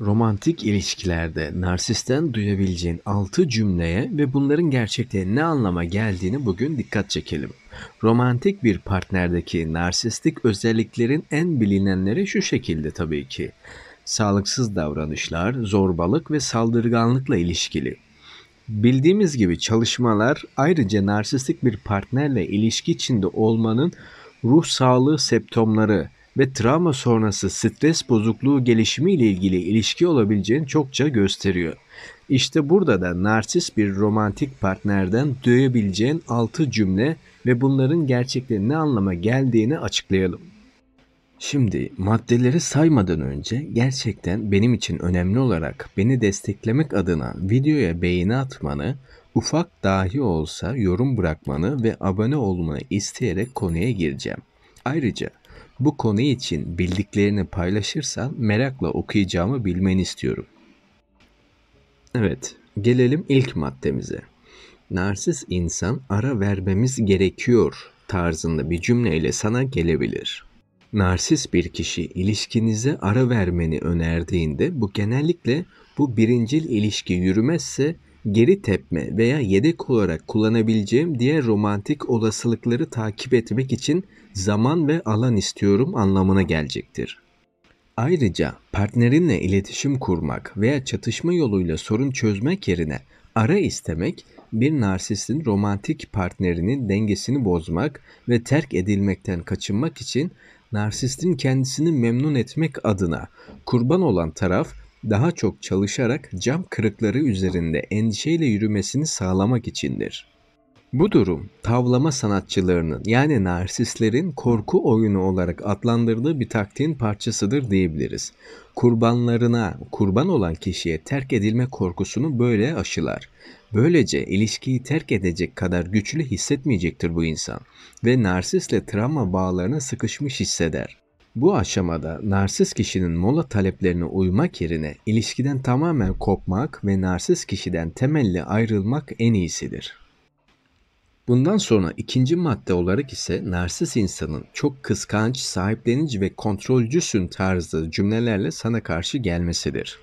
Romantik ilişkilerde narsisten duyabileceğin 6 cümleye ve bunların gerçekte ne anlama geldiğini bugün dikkat çekelim. Romantik bir partnerdeki narsistik özelliklerin en bilinenleri şu şekilde tabii ki. Sağlıksız davranışlar, zorbalık ve saldırganlıkla ilişkili. Bildiğimiz gibi çalışmalar ayrıca narsistik bir partnerle ilişki içinde olmanın ruh sağlığı septomları ve travma sonrası stres bozukluğu gelişimi ile ilgili ilişki olabileceğini çokça gösteriyor. İşte burada da narsist bir romantik partnerden duyabileceğin 6 cümle ve bunların gerçekten ne anlama geldiğini açıklayalım. Şimdi maddeleri saymadan önce gerçekten benim için önemli olarak beni desteklemek adına videoya beğeni atmanı, ufak dahi olsa yorum bırakmanı ve abone olmanı isteyerek konuya gireceğim. Ayrıca bu konu için bildiklerini paylaşırsan merakla okuyacağımı bilmeni istiyorum. Evet, gelelim ilk maddemize. Narsist insan ara vermemiz gerekiyor tarzında bir cümleyle sana gelebilir. Narsist bir kişi ilişkinize ara vermeni önerdiğinde bu genellikle bu birincil ilişki yürümezse geri tepme veya yedek olarak kullanabileceğim diğer romantik olasılıkları takip etmek için zaman ve alan istiyorum anlamına gelecektir. Ayrıca partnerinle iletişim kurmak veya çatışma yoluyla sorun çözmek yerine ara istemek bir narsistin romantik partnerinin dengesini bozmak ve terk edilmekten kaçınmak için narsistin kendisini memnun etmek adına kurban olan taraf daha çok çalışarak cam kırıkları üzerinde endişeyle yürümesini sağlamak içindir. Bu durum tavlama sanatçılarının yani narsistlerin korku oyunu olarak adlandırdığı bir taktiğin parçasıdır diyebiliriz. Kurbanlarına, kurban olan kişiye terk edilme korkusunu böyle aşılar. Böylece ilişkiyi terk edecek kadar güçlü hissetmeyecektir bu insan ve narsistle travma bağlarına sıkışmış hisseder. Bu aşamada narsist kişinin mola taleplerine uymak yerine ilişkiden tamamen kopmak ve narsist kişiden temelli ayrılmak en iyisidir. Bundan sonra ikinci madde olarak ise narsist insanın çok kıskanç, sahiplenici ve kontrolcüsün tarzı cümlelerle sana karşı gelmesidir.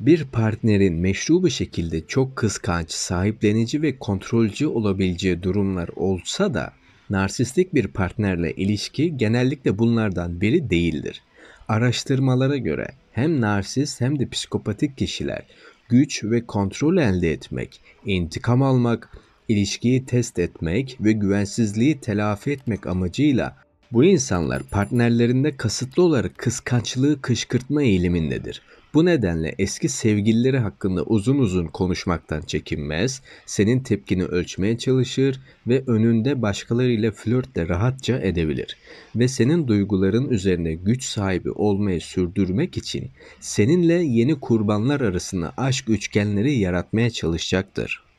Bir partnerin meşru bir şekilde çok kıskanç, sahiplenici ve kontrolcü olabileceği durumlar olsa da narsistik bir partnerle ilişki genellikle bunlardan biri değildir. Araştırmalara göre hem narsist hem de psikopatik kişiler güç ve kontrol elde etmek, intikam almak, ilişkiyi test etmek ve güvensizliği telafi etmek amacıyla bu insanlar partnerlerinde kasıtlı olarak kıskançlığı kışkırtma eğilimindedir. Bu nedenle eski sevgilileri hakkında uzun uzun konuşmaktan çekinmez, senin tepkini ölçmeye çalışır ve önünde başkalarıyla flörtle rahatça edebilir. Ve senin duyguların üzerine güç sahibi olmayı sürdürmek için seninle yeni kurbanlar arasında aşk üçgenleri yaratmaya çalışacaktır.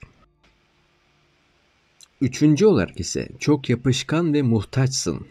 Üçüncü olarak ise çok yapışkan ve muhtaçsın.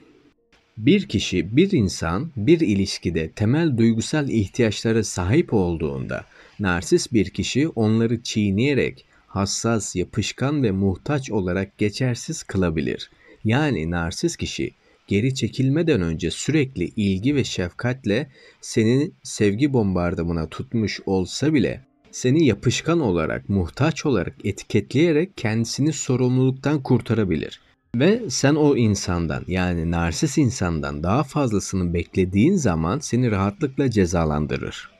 Bir kişi, bir insan bir ilişkide temel duygusal ihtiyaçlara sahip olduğunda narsist bir kişi onları çiğneyerek hassas, yapışkan ve muhtaç olarak geçersiz kılabilir. Yani narsist kişi geri çekilmeden önce sürekli ilgi ve şefkatle senin sevgi bombardımına tutmuş olsa bile seni yapışkan olarak, muhtaç olarak etiketleyerek kendisini sorumluluktan kurtarabilir. Ve sen o insandan yani narsist insandan daha fazlasını beklediğin zaman seni rahatlıkla cezalandırır.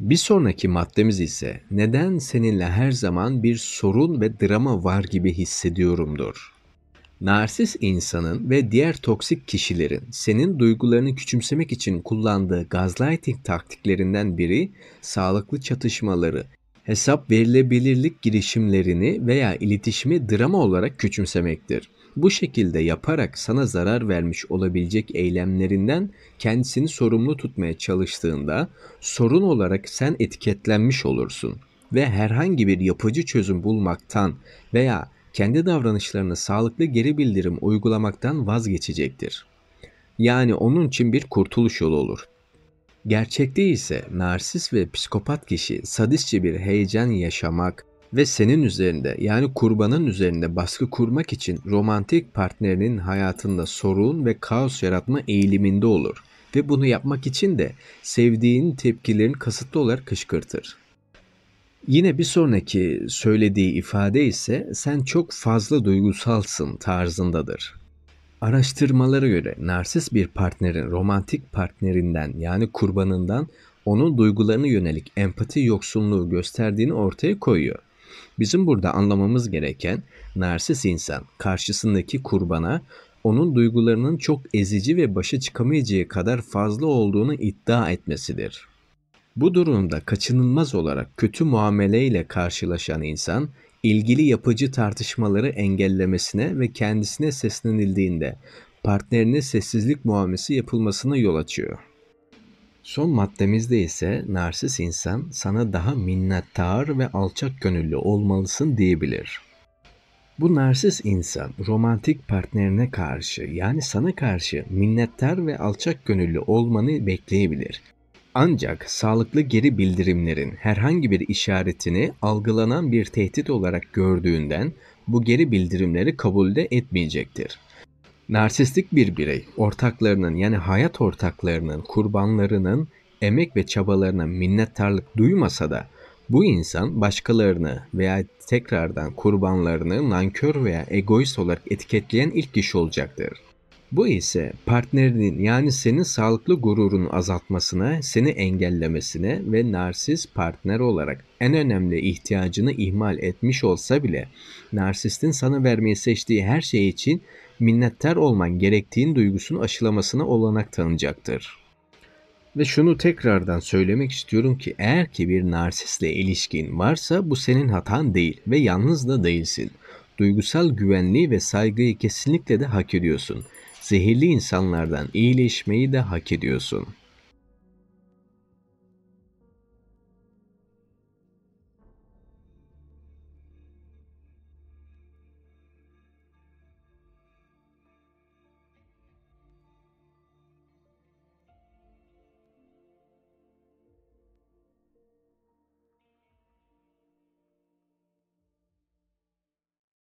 Bir sonraki maddemiz ise neden seninle her zaman bir sorun ve drama var gibi hissediyorumdur. Narsist insanın ve diğer toksik kişilerin senin duygularını küçümsemek için kullandığı gaslighting taktiklerinden biri sağlıklı çatışmaları, hesap verilebilirlik girişimlerini veya iletişimi drama olarak küçümsemektir. Bu şekilde yaparak sana zarar vermiş olabilecek eylemlerinden kendisini sorumlu tutmaya çalıştığında sorun olarak sen etiketlenmiş olursun ve herhangi bir yapıcı çözüm bulmaktan veya kendi davranışlarını sağlıklı geri bildirim uygulamaktan vazgeçecektir. Yani onun için bir kurtuluş yolu olur. Gerçekte ise narsist ve psikopat kişi sadistçe bir heyecan yaşamak ve senin üzerinde yani kurbanın üzerinde baskı kurmak için romantik partnerinin hayatında sorun ve kaos yaratma eğiliminde olur ve bunu yapmak için de sevdiğin tepkilerini kasıtlı olarak kışkırtır. Yine bir sonraki söylediği ifade ise sen çok fazla duygusalsın tarzındadır. Araştırmalara göre narsist bir partnerin romantik partnerinden yani kurbanından onun duygularına yönelik empati yoksunluğu gösterdiğini ortaya koyuyor. Bizim burada anlamamız gereken narsist insan karşısındaki kurbana onun duygularının çok ezici ve başa çıkamayacağı kadar fazla olduğunu iddia etmesidir. Bu durumda kaçınılmaz olarak kötü muameleyle karşılaşan insan ilgili yapıcı tartışmaları engellemesine ve kendisine seslenildiğinde partnerine sessizlik muamelesi yapılmasına yol açıyor. Son maddemizde ise narsist insan sana daha minnettar ve alçak gönüllü olmalısın diyebilir. Bu narsist insan romantik partnerine karşı yani sana karşı minnettar ve alçak gönüllü olmanı bekleyebilir. Ancak sağlıklı geri bildirimlerin herhangi bir işaretini algılanan bir tehdit olarak gördüğünden bu geri bildirimleri kabulde etmeyecektir. Narsistik bir birey ortaklarının yani hayat ortaklarının, kurbanlarının emek ve çabalarına minnettarlık duymasa da bu insan başkalarını veya tekrardan kurbanlarını nankör veya egoist olarak etiketleyen ilk kişi olacaktır. Bu ise partnerinin yani senin sağlıklı gururunu azaltmasına, seni engellemesine ve narsist partner olarak en önemli ihtiyacını ihmal etmiş olsa bile narsistin sana vermeyi seçtiği her şey için minnettar olman gerektiğin duygusunu aşılamasına olanak tanıyacaktır. Ve şunu tekrardan söylemek istiyorum ki eğer ki bir narsistle ilişkin varsa bu senin hatan değil ve yalnız da değilsin.'' duygusal güvenliği ve saygıyı kesinlikle de hak ediyorsun. Zehirli insanlardan iyileşmeyi de hak ediyorsun.''